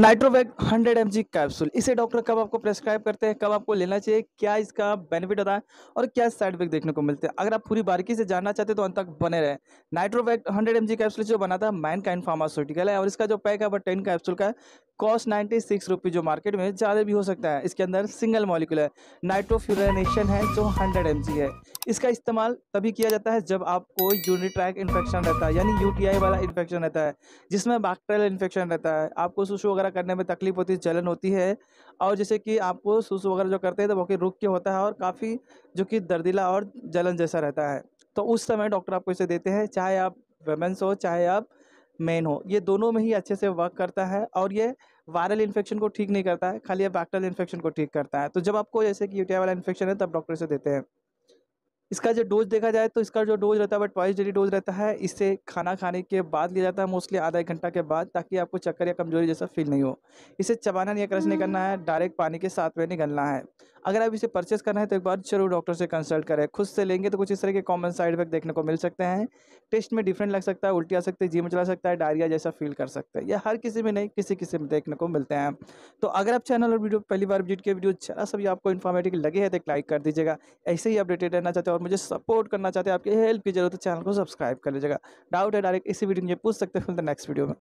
नाइट्रोवेग 100 M capsule इसे doctor कब आपको प्रेस्क्राइब करते हैं कब आपको लेना चाहिए क्या इसका बेनिफिट होता है और क्या साइड इफेक्ट देखने को मिलते हैं अगर आप पूरी बारीकी से जानना चाहते हैं तो अंत तक बने रहे नाइट्रोवेग 100 एम कैप्सूल जो बनाता है मैन काइन फार्मास्यूटिकल है और इसका जो पैक है वो टेन कैप्सूल का है कॉस्ट नाइन्टी सिक्स रुपीज़ जो मार्केट में ज़्यादा भी हो सकता है इसके अंदर सिंगल मॉलिकुलर है नाइट्रोफ्यूरनेशन है जो हंड्रेड एम है इसका इस्तेमाल तभी किया जाता है जब आपको यूनिट्रैक इन्फेक्शन रहता है यानी यू वाला इन्फेक्शन रहता है जिसमें बैक्टेरियल इन्फेक्शन रहता है आपको सुसु वगैरह करने में तकलीफ होती है जलन होती है और जैसे कि आपको सुसु वगैरह जो करते हैं तो वो रुक के होता है और काफ़ी जो कि दर्दीला और जलन जैसा रहता है तो उस समय डॉक्टर आपको इसे देते हैं चाहे आप वेमेंस हो चाहे आप मेन हो ये दोनों में ही अच्छे से वर्क करता है और ये वायरल इन्फेक्शन को ठीक नहीं करता है खाली ये बैक्टल इन्फेक्शन को ठीक करता है तो जब आपको जैसे कि यूटिया वाला इन्फेक्शन है तब डॉक्टर से देते हैं इसका जो डोज देखा जाए तो इसका जो डोज रहता है वह ट्वाइस डेली डोज रहता है इससे खाना खाने के बाद लिया जाता है मोस्टली आधा एक घंटा के बाद ताकि आपको चक्कर या कमजोरी जैसा फील नहीं हो इसे चबाना या क्रश नहीं करना है डायरेक्ट हम्म। पानी के साथ में निकलना है अगर आप इसे परचेस करना है तो एक बार जरूर डॉक्टर से कंसल्ट करें खुद से लेंगे तो कुछ इस तरह के कॉमन साइड इफेक्ट देखने को मिल सकते हैं टेस्ट में डिफरेंट लग सकता है उल्टी आ सकती है जी में चला सकता है डायरिया जैसा फील कर सकता है या हर किसी में नहीं किसी किसी में देखने को मिलते हैं तो अगर आप चैनल और वीडियो पहली बार विजिट किए वीडियो जरा सभी आपको इन्फॉर्मेटिव लगे है तो लाइक कर दीजिएगा ऐसे ही अपडेटेड रहना चाहते हो और मुझे सपोर्ट करना चाहते हैं आपकी हेल्प की जरूरत है चैनल को सब्सक्राइब कर लीजिएगा डाउट है डायरेक्ट इसी वीडियो में पूछ सकते हैं फिर नेक्स्ट वीडियो में